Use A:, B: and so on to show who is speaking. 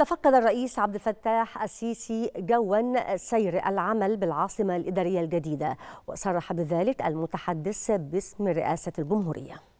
A: تفقد الرئيس عبد الفتاح السيسي جوا سير العمل بالعاصمة الإدارية الجديدة وصرح بذلك المتحدث باسم رئاسة الجمهورية